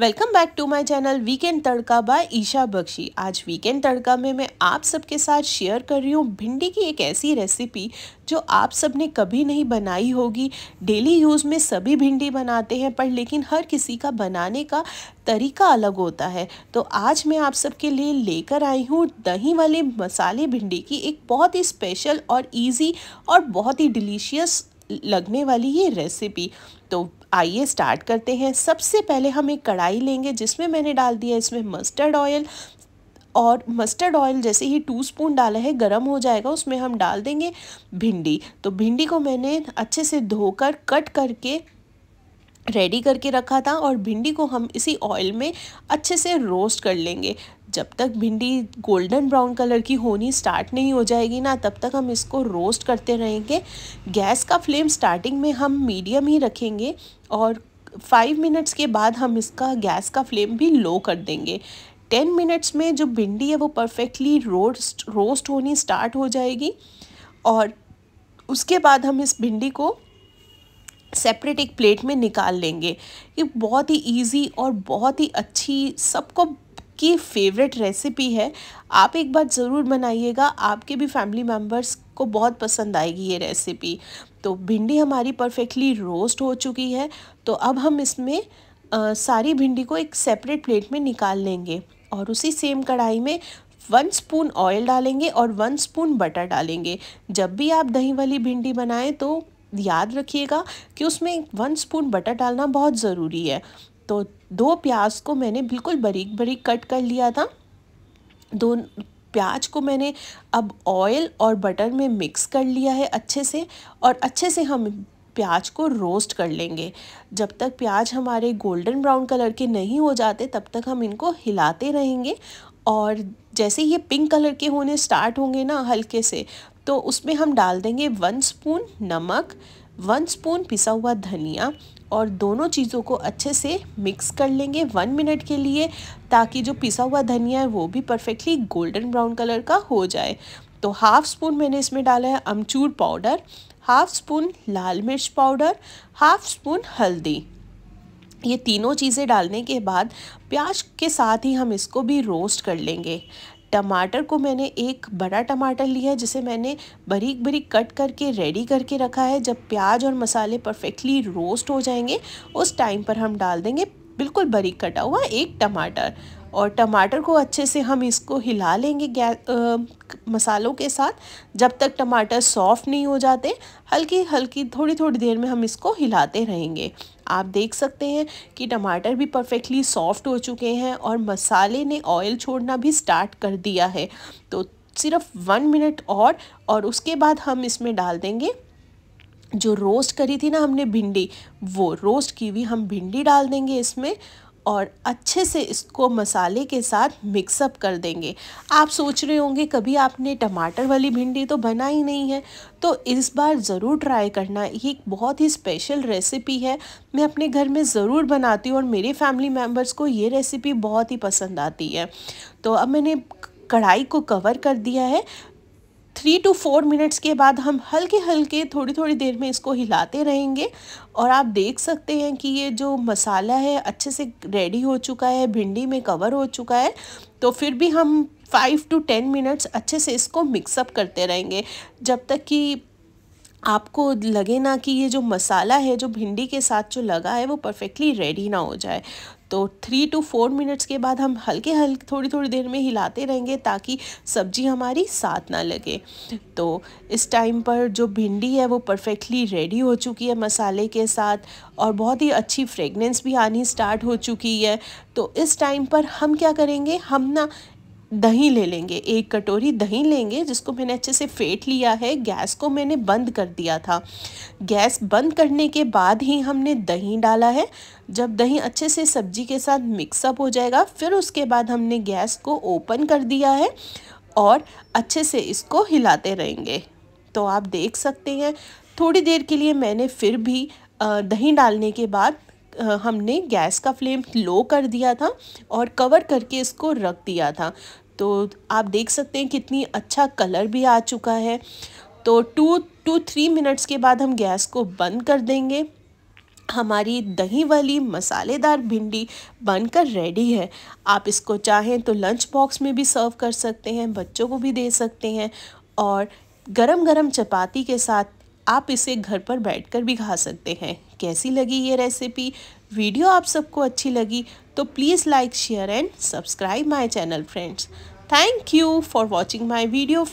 welcome back to my channel weekend Tadka by Isha Bakshi आज weekend तड़का में मैं आप सबके साथ शेयर कर रही हूँ भिंडी की एक ऐसी रेसिपी जो आप सब ने कभी नहीं बनाई होगी डेली यूज़ में सभी भिंडी बनाते हैं पर लेकिन हर किसी का बनाने का तरीका अलग होता है तो आज मैं आप सबके लिए लेकर आई हूँ दही वाले मसाले भिंडी की एक बहुत ही स्पेशल और ईजी और बहुत ही डिलीशियस लगने वाली ये रेसिपी तो आइए स्टार्ट करते हैं सबसे पहले हम एक कढ़ाई लेंगे जिसमें मैंने डाल दिया इसमें मस्टर्ड ऑयल और मस्टर्ड ऑयल जैसे ही टू स्पून डाला है गरम हो जाएगा उसमें हम डाल देंगे भिंडी तो भिंडी को मैंने अच्छे से धोकर कट करके रेडी करके रखा था और भिंडी को हम इसी ऑयल में अच्छे से रोस्ट कर लेंगे जब तक भिंडी गोल्डन ब्राउन कलर की होनी स्टार्ट नहीं हो जाएगी ना तब तक हम इसको रोस्ट करते रहेंगे गैस का फ्लेम स्टार्टिंग में हम मीडियम ही रखेंगे और फाइव मिनट्स के बाद हम इसका गैस का फ्लेम भी लो कर देंगे टेन मिनट्स में जो भिंडी है वो परफेक्टली रोस्ट रोस्ट होनी स्टार्ट हो जाएगी और उसके बाद हम इस भिंडी को सेपरेट एक प्लेट में निकाल लेंगे ये बहुत ही इजी और बहुत ही अच्छी सबको की फेवरेट रेसिपी है आप एक बार ज़रूर बनाइएगा आपके भी फैमिली मेम्बर्स को बहुत पसंद आएगी ये रेसिपी तो भिंडी हमारी परफेक्टली रोस्ट हो चुकी है तो अब हम इसमें आ, सारी भिंडी को एक सेपरेट प्लेट में निकाल लेंगे और उसी सेम कढ़ाई में वन स्पून ऑयल डालेंगे और वन स्पून बटर डालेंगे जब भी आप दही वाली भिंडी बनाएं तो याद रखिएगा कि उसमें वन स्पून बटर डालना बहुत ज़रूरी है तो दो प्याज को मैंने बिल्कुल बारीक बारीक कट कर लिया था दो प्याज को मैंने अब ऑयल और बटर में मिक्स कर लिया है अच्छे से और अच्छे से हम प्याज को रोस्ट कर लेंगे जब तक प्याज हमारे गोल्डन ब्राउन कलर के नहीं हो जाते तब तक हम इनको हिलाते रहेंगे और जैसे ये पिंक कलर के होने स्टार्ट होंगे ना हल्के से तो उसमें हम डाल देंगे वन स्पून नमक वन स्पून पिसा हुआ धनिया और दोनों चीज़ों को अच्छे से मिक्स कर लेंगे वन मिनट के लिए ताकि जो पिसा हुआ धनिया है वो भी परफेक्टली गोल्डन ब्राउन कलर का हो जाए तो हाफ़ स्पून मैंने इसमें डाला है अमचूर पाउडर हाफ़ स्पून लाल मिर्च पाउडर हाफ़ स्पून हल्दी ये तीनों चीज़ें डालने के बाद प्याज के साथ ही हम इसको भी रोस्ट कर लेंगे टमाटर को मैंने एक बड़ा टमाटर लिया है जिसे मैंने बारीक बारीक कट करके रेडी करके रखा है जब प्याज और मसाले परफेक्टली रोस्ट हो जाएंगे उस टाइम पर हम डाल देंगे बिल्कुल बारीक कटा हुआ एक टमाटर और टमाटर को अच्छे से हम इसको हिला लेंगे गैस मसालों के साथ जब तक टमाटर सॉफ्ट नहीं हो जाते हल्की हल्की थोड़ी थोड़ी देर में हम इसको हिलाते रहेंगे आप देख सकते हैं कि टमाटर भी परफेक्टली सॉफ्ट हो चुके हैं और मसाले ने ऑयल छोड़ना भी स्टार्ट कर दिया है तो सिर्फ वन मिनट और और उसके बाद हम इसमें डाल देंगे जो रोस्ट करी थी ना हमने भिंडी वो रोस्ट की हुई हम भिंडी डाल देंगे इसमें और अच्छे से इसको मसाले के साथ मिक्सअप कर देंगे आप सोच रहे होंगे कभी आपने टमाटर वाली भिंडी तो बना ही नहीं है तो इस बार ज़रूर ट्राई करना ये एक बहुत ही स्पेशल रेसिपी है मैं अपने घर में ज़रूर बनाती हूँ और मेरे फैमिली मेम्बर्स को ये रेसिपी बहुत ही पसंद आती है तो अब मैंने कढ़ाई को कवर कर दिया है थ्री टू फोर मिनट्स के बाद हम हल्के हल्के थोड़ी थोड़ी देर में इसको हिलाते रहेंगे और आप देख सकते हैं कि ये जो मसाला है अच्छे से रेडी हो चुका है भिंडी में कवर हो चुका है तो फिर भी हम फाइव टू टेन मिनट्स अच्छे से इसको मिक्सअप करते रहेंगे जब तक कि आपको लगे ना कि ये जो मसाला है जो भिंडी के साथ जो लगा है वो परफेक्टली रेडी ना हो जाए तो थ्री टू फोर मिनट्स के बाद हम हल्के हल्के थोड़ी थोड़ी देर में हिलाते रहेंगे ताकि सब्जी हमारी साथ ना लगे तो इस टाइम पर जो भिंडी है वो परफेक्टली रेडी हो चुकी है मसाले के साथ और बहुत ही अच्छी फ्रेगनेंस भी आनी स्टार्ट हो चुकी है तो इस टाइम पर हम क्या करेंगे हम ना दही ले लेंगे एक कटोरी दही लेंगे जिसको मैंने अच्छे से फेंट लिया है गैस को मैंने बंद कर दिया था गैस बंद करने के बाद ही हमने दही डाला है जब दही अच्छे से सब्जी के साथ मिक्सअप हो जाएगा फिर उसके बाद हमने गैस को ओपन कर दिया है और अच्छे से इसको हिलाते रहेंगे तो आप देख सकते हैं थोड़ी देर के लिए मैंने फिर भी दही डालने के बाद हमने गैस का फ्लेम लो कर दिया था और कवर करके इसको रख दिया था तो आप देख सकते हैं कितनी अच्छा कलर भी आ चुका है तो टू टू थ्री मिनट्स के बाद हम गैस को बंद कर देंगे हमारी दही वाली मसालेदार भिंडी बनकर रेडी है आप इसको चाहें तो लंच बॉक्स में भी सर्व कर सकते हैं बच्चों को भी दे सकते हैं और गरम गरम चपाती के साथ आप इसे घर पर बैठकर भी खा सकते हैं कैसी लगी ये रेसिपी वीडियो आप सबको अच्छी लगी तो please like share and subscribe my channel friends thank you for watching my video